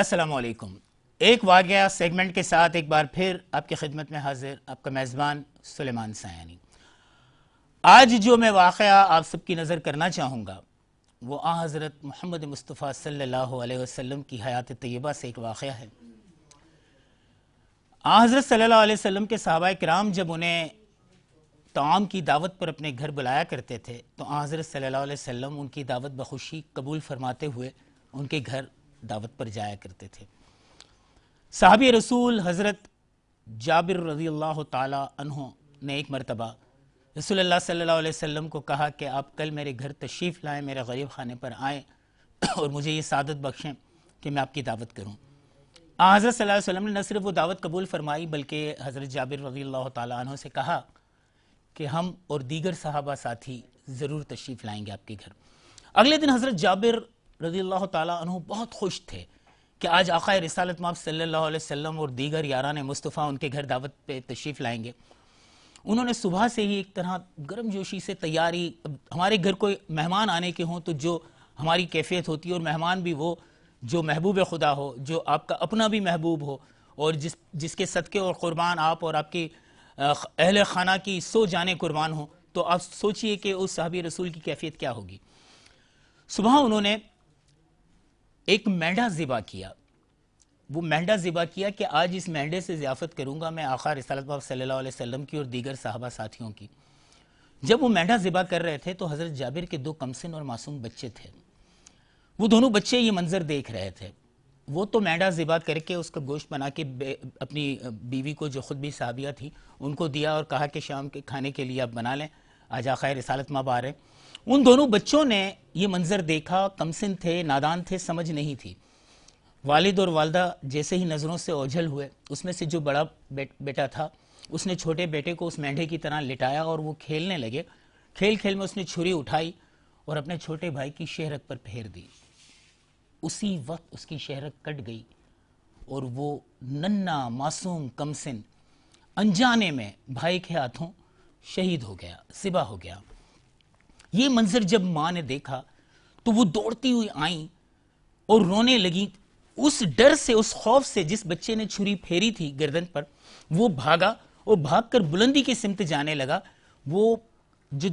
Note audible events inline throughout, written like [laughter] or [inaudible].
असलकम एक वाक़ सेगमेंट के साथ एक बार फिर आपकी खिदमत में हाजिर आपका मेज़बान सुलेमान सयानी आज जो मैं वाक़ आप सबकी नज़र करना चाहूँगा वो आ हज़रत मोहम्मद मुस्तफ़ा सल्ला वसम की हयात तय्यबा से एक वाक़ है आ हज़रत सल्ला वसम के सहाबा कराम जब उन्हें तमाम की दावत पर अपने घर बुलाया करते थे तो आ हज़रत सल्ला वसम उनकी दावत बखुशी कबूल फरमाते हुए उनके घर दावत पर जाया करते थे साहब रसूल हज़रत जाबिर रजी अल्लाह तहो ने एक मरतबा रसूल सल्लल्लाहु अलैहि वसल्लम को कहा कि आप कल मेरे घर तशरीफ़ लाएँ मेरे गरीब खाने पर आएँ [coughs] और मुझे ये सादत बख्शें कि मैं आपकी दावत करूँ हज़रत सल्लल्लाहु अलैहि वसल्लम ने न सिर्फ वो दावत कबूल फरमाई बल्कि हज़रत जाबिर रजी अल्लाह तहों से कहा कि हम और दीगर साहबा साथी ज़रूर तशरीफ़ लाएँगे आपके घर अगले दिन हज़रत जाबिर रजी अल्लाह तु बहुत खुश थे कि आज आक़ा रसालत माब सल्लल्लाहु अलैहि वसल्लम और दीगर यारान मुस्तफ़ा उनके घर दावत पे तशरीफ़ लाएंगे उन्होंने सुबह से ही एक तरह गर्म जोशी से तैयारी हमारे घर कोई मेहमान आने के हों तो जो हमारी कैफियत होती है और मेहमान भी वो जो महबूब खुदा हो जो आपका अपना भी महबूब हो और जिस जिसके सदक़े और क़ुरबान आप और आपकी अहल खाना की सो जाने कुर्बान हो तो आप सोचिए कि उस साहबी रसूल की कैफियत क्या होगी सुबह उन्होंने एक मेंढा ज़िबा किया वो मेंढा ज़िबा किया कि आज इस मेंढे से ज़ियाफ़त करूँगा मैं आखा रसलत सल्लल्लाहु अलैहि वसल्लम की और दीगर साहबा साथियों की जब वो मेंढा ज़िबा कर रहे थे तो हज़रत जाबिर के दो कमसिन और मासूम बच्चे थे वो दोनों बच्चे ये मंज़र देख रहे थे वो तो मेंढा ज़िबा करके उसका गोश्त बना के अपनी बीवी को जो ख़ुद भी साहबिया थी उनको दिया और कहा कि शाम के खाने के लिए आप बना लें आज आखा रसालत माँ आ रहे हैं उन दोनों बच्चों ने ये मंजर देखा कमसिन थे नादान थे समझ नहीं थी वालिद और वालदा जैसे ही नज़रों से ओझल हुए उसमें से जो बड़ा बेट, बेटा था उसने छोटे बेटे को उस मेंढे की तरह लिटाया और वो खेलने लगे खेल खेल में उसने छुरी उठाई और अपने छोटे भाई की शहरक पर फेर दी उसी वक्त उसकी शहरक कट गई और वो नन्ना मासूम कमसिन अनजाने में भाई के हाथों शहीद हो गया सिबा हो गया ये मंजर जब माँ ने देखा तो वो दौड़ती हुई आई और रोने लगी उस डर से उस खौफ से जिस बच्चे ने छुरी फेरी थी गर्दन पर वो भागा और भागकर बुलंदी के सिमत जाने लगा वो जो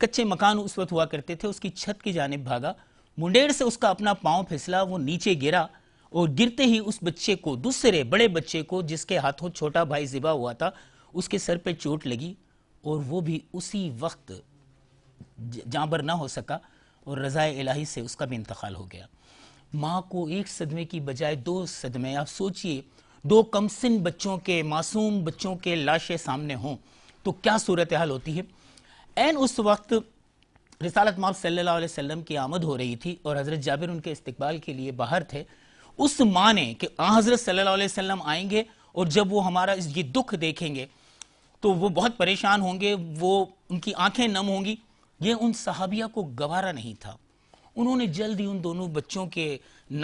कच्चे मकान उस वक्त हुआ करते थे उसकी छत की जानब भागा मुंडेर से उसका अपना पाँव फिसला वो नीचे गिरा और गिरते ही उस बच्चे को दूसरे बड़े बच्चे को जिसके हाथों छोटा भाई जिबा हुआ था उसके सर पे चोट लगी और वो भी उसी वक्त जहाँ ना हो सका और रज़ा इलाही से उसका भी इंतकाल हो गया माँ को एक सदमे की बजाय दो सदमे आप सोचिए दो कम बच्चों के मासूम बच्चों के लाशें सामने हों तो क्या सूरत हाल होती है एन उस वक्त रिसालत माप सल्लल्लाहु अलैहि वसल्लम की आमद हो रही थी और हज़रत जाबिर उनके इस्तकबाल के लिए बाहर थे उस माँ ने कि आ हज़रत सल्लल्लाहु अलैहि वसल्लम आएंगे और जब वो हमारा ये दुख देखेंगे तो वो बहुत परेशान होंगे वो उनकी आंखें नम होंगी ये उन सहाबिया को गवारा नहीं था उन्होंने जल्द ही उन दोनों बच्चों के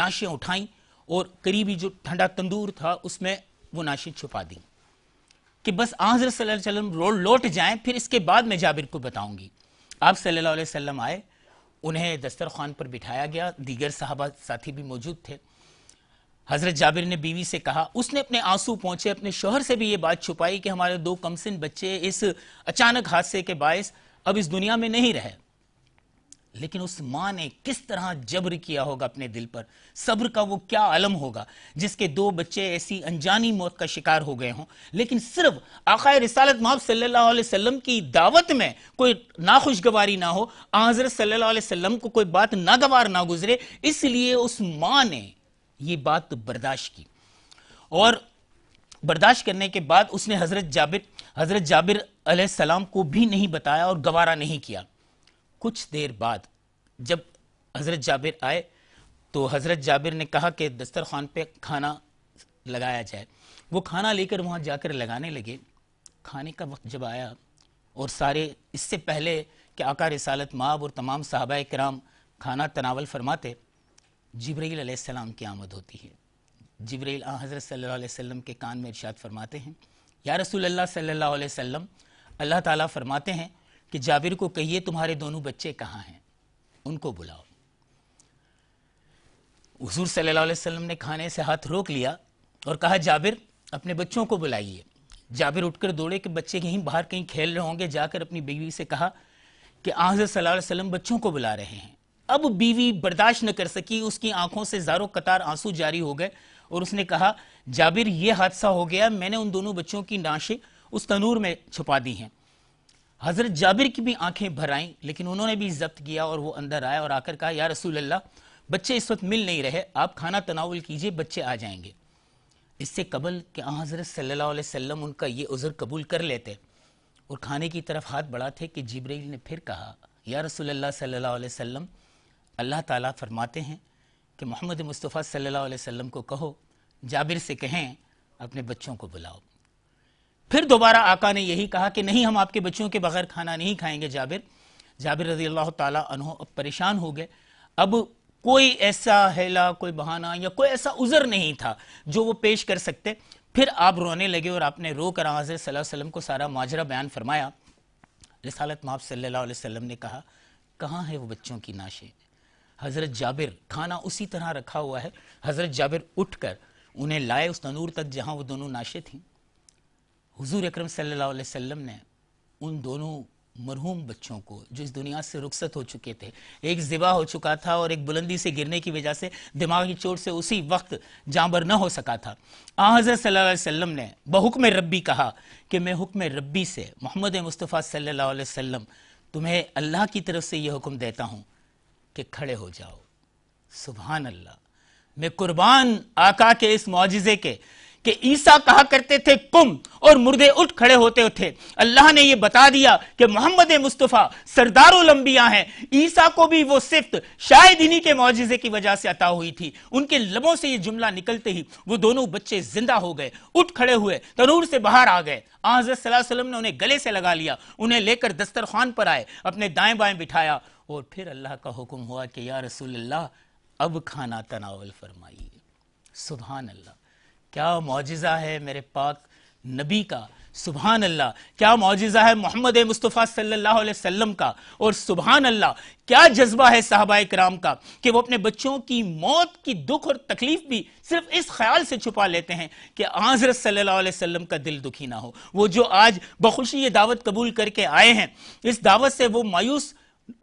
नाशें उठाई और करीबी जो ठंडा तंदूर था उसमें वो नाशें छुपा दी कि बस आजर सल्लम लौट जाए फिर इसके बाद मैं जाबिर को बताऊंगी आप सल्लल्लाहु अलैहि वसल्लम आए उन्हें दस्तरखान पर बिठाया गया दीगर साहबा साथी भी मौजूद थे हज़रत जाबिर ने बीवी से कहा उसने अपने आंसू पहुंचे अपने शोहर से भी ये बात छुपाई कि हमारे दो कमसिन बच्चे इस अचानक हादसे के बायस अब इस दुनिया में नहीं रहे लेकिन उस मां ने किस तरह जबर किया होगा अपने दिल पर सब्र का वो क्या अलम होगा जिसके दो बच्चे ऐसी अनजानी मौत का शिकार हो गए हों लेकिन सिर्फ आखिर रिसालत महब सल्लल्लाहु अलैहि वसल्लम की दावत में कोई नाखुशगवारी ना हो आजर सल्लल्लाहु अलैहि वसल्लम को कोई बात नागवार ना गुजरे इसलिए उस मां ने ये बात बर्दाश्त की और बर्दाश्त करने के बाद उसने हजरत जाबिर हज़रत जाबिर सलाम को भी नहीं बताया और गवारा नहीं किया कुछ देर बाद जब हज़रत जाबिर आए तो हज़रत जाबिर ने कहा कि दस्तरखान पे खाना लगाया जाए वो खाना लेकर वहाँ जाकर लगाने लगे खाने का वक्त जब आया और सारे इससे पहले कि आका रसालत माब और तमाम साहबा कराम खाना तनावल फरमाते जबरील सलाम की आमद होती है जबरील हज़रत सल्लल्लाहु अलैहि वसल्लम के कान में इरशाद फरमाते हैं या रसूल अल्लाह सल्लल्लाहु अलैहि वसल्लम अल्लाह ताला फरमाते हैं कि जाबिर को कहिए तुम्हारे दोनों बच्चे कहाँ हैं उनको बुलाओ हजूर सल्लल्लाहु अलैहि वसल्लम ने खाने से हाथ रोक लिया और कहा जाबिर अपने बच्चों को बुलाइए जाबिर उठकर दौड़े कि बच्चे कहीं बाहर कहीं खेल रहे होंगे जाकर अपनी बीवी से कहा कि आजर सल्लल्लाहु अलैहि वसल्लम बच्चों को बुला रहे हैं अब बीवी बर्दाश्त न कर सकी उसकी आंखों से जारो कतार आंसू जारी हो गए और उसने कहा जाबिर ये हादसा हो गया मैंने उन दोनों बच्चों की नाशें उस तनूर में छुपा दी हैं हज़रत जाबिर की भी आंखें भर आईं लेकिन उन्होंने भी जब्त किया और वो अंदर आया और आकर कहा या रसूल अल्लाह बच्चे इस वक्त मिल नहीं रहे आप खाना तनावल कीजिए बच्चे आ जाएंगे इससे कबल कि हज़रत सल्लल्लाहु अलैहि वसल्लम उनका ये उज़र कबूल कर लेते और खाने की तरफ हाथ बढ़ाते कि जिब्रील ने फिर कहा या रसूल अल्लाह सल्लल्लाहु अलैहि वसल्लम अल्लाह ताला फरमाते हैं कि मोहम्मद मुस्तफ़ा सल्लल्लाहु अलैहि वसल्लम को कहो जाबिर से कहें अपने बच्चों को बुलाओ फिर दोबारा आका ने यही कहा कि नहीं हम आपके बच्चों के बगैर खाना नहीं खाएंगे जाबिर जाबिर रजी अल्लाह तहो अब परेशान हो गए अब कोई ऐसा हेला कोई बहाना या कोई ऐसा उज़र नहीं था जो वो पेश कर सकते फिर आप रोने लगे और आपने रो कर आज वसल्लम को सारा माजरा बयान फरमाया रसालत महब सल्ला वसम ने कहा कहाँ है वो बच्चों की नाशें हज़रत जाबिर खाना उसी तरह रखा हुआ है हज़रत जाबिर उठकर उन्हें लाए उस तंदूर तक जहाँ वो दोनों नाशे थीं हुजूर अकरम सल्लल्लाहु अलैहि वसल्लम ने उन दोनों मरहूम बच्चों को जो इस दुनिया से रुखसत हो चुके थे एक ज़िबा हो चुका था और एक बुलंदी से गिरने की वजह से दिमाग की चोट से उसी वक्त जाबर न हो सका था आ हज़रत सल्लल्लाहु अलैहि वसल्लम ने बहुक्म रब्बी कहा कि मैं हुक्म रब्बी से मोहम्मद मुस्तफ़ा सल्लल्लाहु अलैहि वसल्लम तुम्हें अल्लाह की तरफ से यह हुक्म देता हूँ कि खड़े हो जाओ सुबहान अल्लाह मैं कुर्बान आका के इस मुआजे के कि ईसा कहा करते थे कुम और मुर्दे उठ खड़े होते थे अल्लाह ने यह बता दिया कि मोहम्मद मुस्तफ़ा सरदारो लंबिया हैं ईसा को भी वो सिफ्त शायद इन्हीं के मुआजे की वजह से अता हुई थी उनके लबों से ये जुमला निकलते ही वो दोनों बच्चे जिंदा हो गए उठ खड़े हुए तरूर से बाहर आ गए आजरत ने उन्हें गले से लगा लिया उन्हें लेकर दस्तरखान पर आए अपने दाएं बाएं बिठाया और फिर अल्लाह का हुक्म हुआ कि या अल्लाह अब खाना तनावल फरमाइए सुबहान अल्लाह क्या मुआजा है मेरे पाक नबी का सुबहान अल्लाह क्या मुआजा है मोहम्मद मुस्तफ़ा सल्लल्लाहु अलैहि वसल्लम का और सुबहान अल्लाह क्या जज्बा है साहबा कराम का कि वो अपने बच्चों की मौत की दुख और तकलीफ भी सिर्फ इस ख्याल से छुपा लेते हैं कि आजरत सल्लल्लाहु अलैहि वसल्लम का दिल दुखी ना हो वो जो आज बखुशी ये दावत कबूल करके आए हैं इस दावत से वो मायूस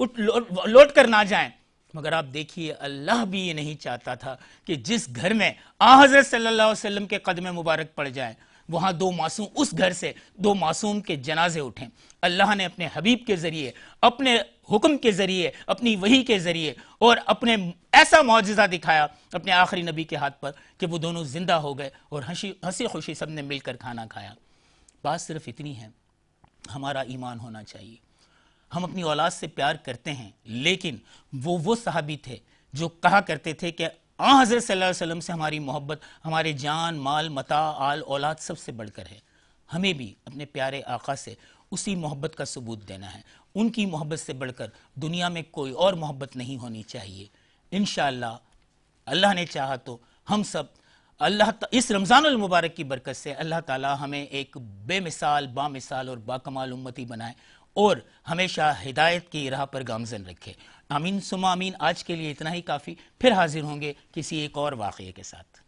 उठ लौट कर ना जाएं मगर आप देखिए अल्लाह भी ये नहीं चाहता था कि जिस घर में आ हजरत सल्ला अलैहि वसल्लम के कदम मुबारक पड़ जाए वहाँ दो मासूम उस घर से दो मासूम के जनाजे उठें अल्लाह ने अपने हबीब के ज़रिए अपने हुक्म के ज़रिए अपनी वही के ज़रिए और अपने ऐसा मुआजा दिखाया अपने आखिरी नबी के हाथ पर कि वो दोनों ज़िंदा हो गए और हंसी हंसी खुशी सब ने मिलकर खाना खाया बात सिर्फ इतनी है हमारा ईमान होना चाहिए हम अपनी औलाद से प्यार करते हैं लेकिन वो वो सहाबी थे जो कहा करते थे कि आ हजरत सल्लल्लाहु वसल्लम से हमारी मोहब्बत हमारे जान माल मता आल औलाद सबसे बढ़कर है हमें भी अपने प्यारे आका से उसी मोहब्बत का सबूत देना है उनकी मोहब्बत से बढ़कर दुनिया में कोई और मोहब्बत नहीं होनी चाहिए इन अल्लाह ने चाहा तो हम सब अल्लाह इस रमज़ान मुबारक की बरकत से अल्लाह ताला हमें एक बेमिसाल बामिसाल और बाकमाल उम्मती बनाए और हमेशा हिदायत की राह पर गामजन रखे आमीन सुमा आमीन आज के लिए इतना ही काफ़ी फिर हाजिर होंगे किसी एक और वाक़े के साथ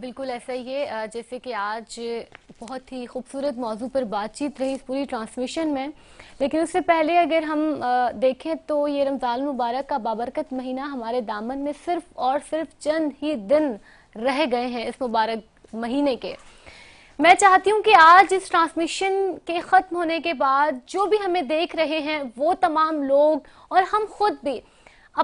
बिल्कुल ऐसा ही है जैसे कि आज बहुत ही खूबसूरत मौजू पर बातचीत रही इस पूरी ट्रांसमिशन में लेकिन उससे पहले अगर हम देखें तो ये रमज़ान मुबारक का बाबरकत महीना हमारे दामन में सिर्फ और सिर्फ चंद ही दिन रह गए हैं इस मुबारक महीने के मैं चाहती हूं कि आज इस ट्रांसमिशन के ख़त्म होने के बाद जो भी हमें देख रहे हैं वो तमाम लोग और हम खुद भी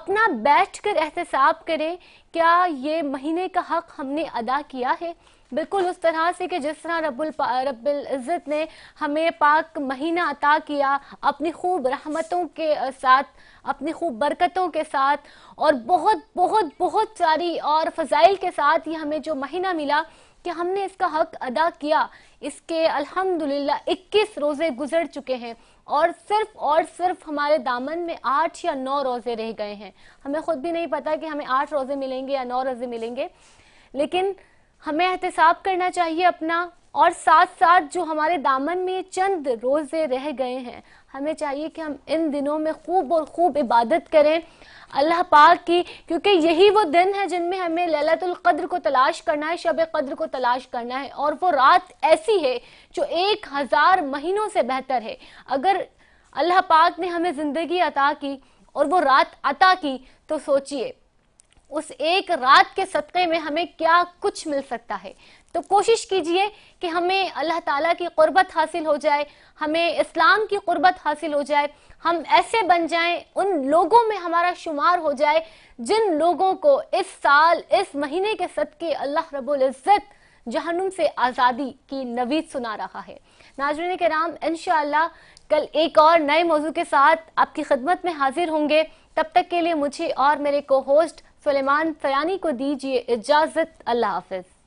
अपना बैठ कर एहतसाब करें क्या ये महीने का हक हमने अदा किया है बिल्कुल उस तरह से कि जिस तरह रबुल रब्बिल इज़्ज़त ने हमें पाक महीना अता किया अपनी खूब रहमतों के साथ अपनी खूब बरकतों के साथ और बहुत बहुत बहुत सारी और फ़जाइल के साथ ये हमें जो महीना मिला कि हमने इसका हक अदा किया इसके अल्हम्दुलिल्लाह 21 रोज़े गुजर चुके हैं और सिर्फ और सिर्फ हमारे दामन में आठ या नौ रोज़े रह गए हैं हमें खुद भी नहीं पता कि हमें आठ रोज़े मिलेंगे या नौ रोज़े मिलेंगे लेकिन हमें एहतसाब करना चाहिए अपना और साथ साथ जो हमारे दामन में चंद रोज़े रह गए हैं हमें चाहिए कि हम इन दिनों में खूब और खूब इबादत करें अल्लाह पाक की क्योंकि यही वो दिन है जिनमें हमें ललतुल कद्र को तलाश करना है शब कद्र को तलाश करना है और वो रात ऐसी है जो एक हज़ार महीनों से बेहतर है अगर अल्लाह पाक ने हमें ज़िंदगी अता की और वो रात अता की तो सोचिए उस एक रात के सदक़े में हमें क्या कुछ मिल सकता है तो कोशिश कीजिए कि हमें अल्लाह ताला की कुर्बत हासिल हो जाए हमें इस्लाम की कुर्बत हासिल हो जाए हम ऐसे बन जाएं उन लोगों में हमारा शुमार हो जाए जिन लोगों को इस साल इस महीने के सदके अल्लाह रब्बुल इज़्ज़त जहनुम से आज़ादी की नवीद सुना रहा है नाजरन के राम इन कल एक और नए मौजू के साथ आपकी खदमत में हाजिर होंगे तब तक के लिए मुझे और मेरे को होस्ट सलेमान फयानी को दीजिए इजाज़त अल्लाह हाफिज़